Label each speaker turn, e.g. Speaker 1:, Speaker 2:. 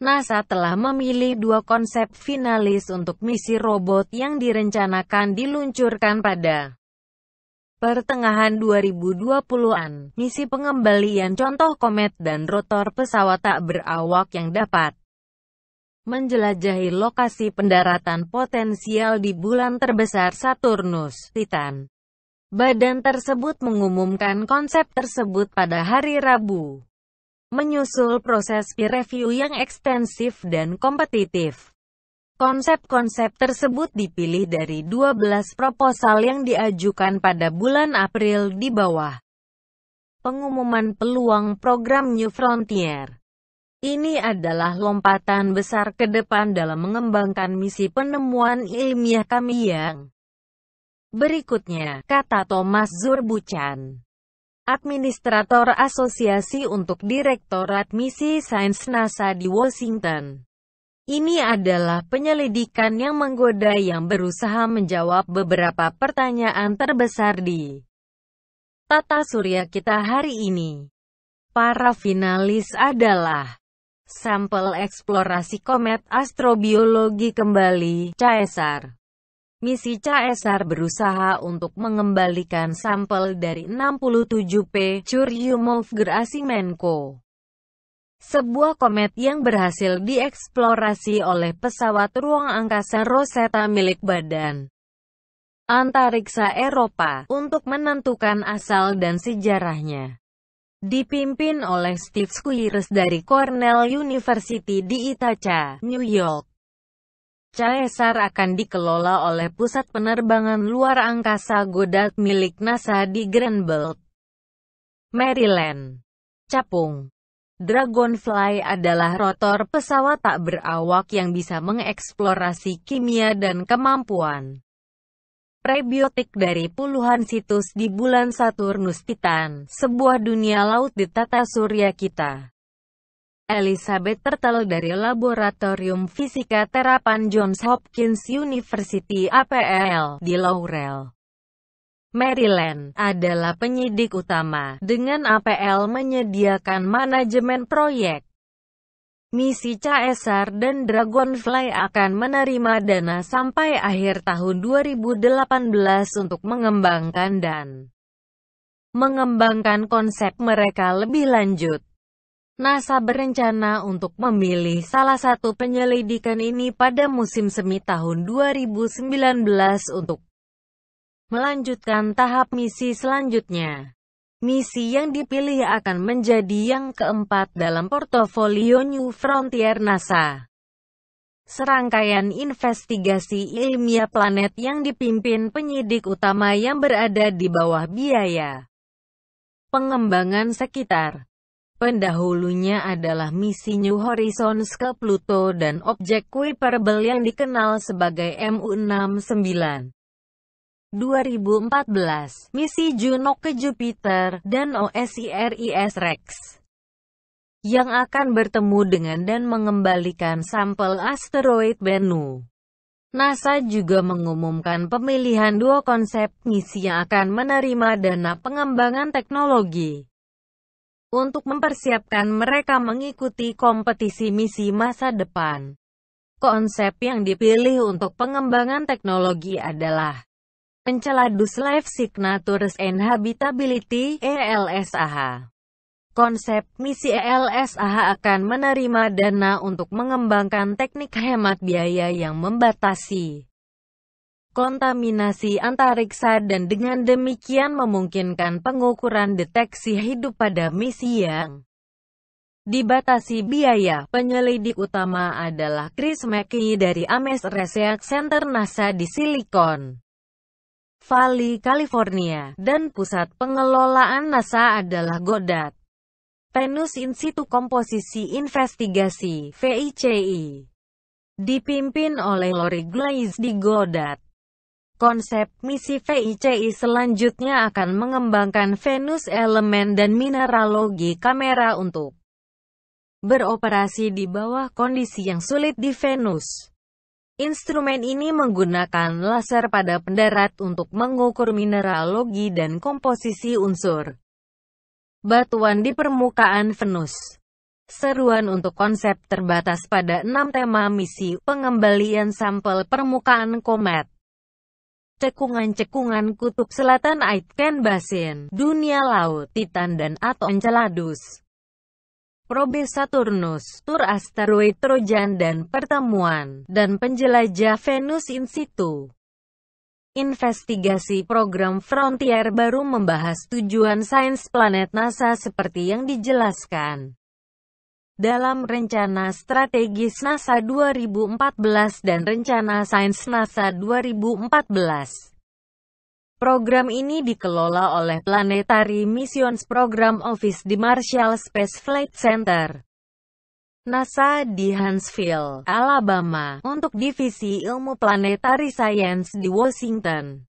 Speaker 1: NASA telah memilih dua konsep finalis untuk misi robot yang direncanakan diluncurkan pada pertengahan 2020-an, misi pengembalian contoh komet dan rotor pesawat tak berawak yang dapat menjelajahi lokasi pendaratan potensial di bulan terbesar Saturnus, Titan. Badan tersebut mengumumkan konsep tersebut pada hari Rabu menyusul proses peer review yang ekstensif dan kompetitif. Konsep-konsep tersebut dipilih dari 12 proposal yang diajukan pada bulan April di bawah pengumuman peluang program New Frontier. Ini adalah lompatan besar ke depan dalam mengembangkan misi penemuan ilmiah kami yang berikutnya, kata Thomas Zurbuchan. Administrator Asosiasi untuk Direktorat Misi Sains NASA di Washington. Ini adalah penyelidikan yang menggoda yang berusaha menjawab beberapa pertanyaan terbesar di tata surya kita hari ini. Para finalis adalah sampel eksplorasi komet astrobiologi kembali, Caesar. Misi CSR berusaha untuk mengembalikan sampel dari 67P churyumov gerasimenko Sebuah komet yang berhasil dieksplorasi oleh pesawat ruang angkasa Rosetta milik badan antariksa Eropa untuk menentukan asal dan sejarahnya. Dipimpin oleh Steve Squires dari Cornell University di Itacha, New York. Caesar akan dikelola oleh pusat penerbangan luar angkasa Goddard milik NASA di Greenbelt, Maryland. Capung Dragonfly adalah rotor pesawat tak berawak yang bisa mengeksplorasi kimia dan kemampuan prebiotik dari puluhan situs di bulan Saturnus Titan, sebuah dunia laut di tata surya kita. Elizabeth Tertel dari Laboratorium Fisika Terapan Johns Hopkins University APL di Laurel, Maryland, adalah penyidik utama, dengan APL menyediakan manajemen proyek. Misi CSR dan Dragonfly akan menerima dana sampai akhir tahun 2018 untuk mengembangkan dan mengembangkan konsep mereka lebih lanjut. NASA berencana untuk memilih salah satu penyelidikan ini pada musim semi tahun 2019 untuk melanjutkan tahap misi selanjutnya. Misi yang dipilih akan menjadi yang keempat dalam portofolio New Frontier NASA. Serangkaian investigasi ilmiah planet yang dipimpin penyidik utama yang berada di bawah biaya pengembangan sekitar Pendahulunya adalah misi New Horizons ke Pluto dan objek Kuiper Belt yang dikenal sebagai MU-69. 2014, misi Juno ke Jupiter, dan OSIRIS Rex yang akan bertemu dengan dan mengembalikan sampel asteroid Bennu. NASA juga mengumumkan pemilihan dua konsep misi yang akan menerima dana pengembangan teknologi untuk mempersiapkan mereka mengikuti kompetisi misi masa depan. Konsep yang dipilih untuk pengembangan teknologi adalah Enceladus Life Signatures and Habitability ELSAH. Konsep misi ELSAH akan menerima dana untuk mengembangkan teknik hemat biaya yang membatasi kontaminasi antariksa dan dengan demikian memungkinkan pengukuran deteksi hidup pada misi yang dibatasi biaya. Penyelidik utama adalah Chris McKee dari Ames Research Center NASA di Silicon Valley, California, dan pusat pengelolaan NASA adalah Goddard. Penus Institut Komposisi Investigasi, VICI, dipimpin oleh Lori Glaze di Goddard. Konsep misi VICI selanjutnya akan mengembangkan Venus elemen dan mineralogi kamera untuk beroperasi di bawah kondisi yang sulit di Venus. Instrumen ini menggunakan laser pada pendarat untuk mengukur mineralogi dan komposisi unsur batuan di permukaan Venus. Seruan untuk konsep terbatas pada enam tema misi pengembalian sampel permukaan komet cekungan-cekungan kutub selatan Aitken Basin, dunia laut, Titan dan atau Enceladus. Probe Saturnus, tur asteroid Trojan dan pertemuan, dan penjelajah Venus in situ. Investigasi program Frontier baru membahas tujuan sains planet NASA seperti yang dijelaskan dalam Rencana Strategis NASA 2014 dan Rencana Sains NASA 2014. Program ini dikelola oleh Planetary Missions Program Office di Marshall Space Flight Center. NASA di Huntsville, Alabama, untuk Divisi Ilmu Planetary Science di Washington.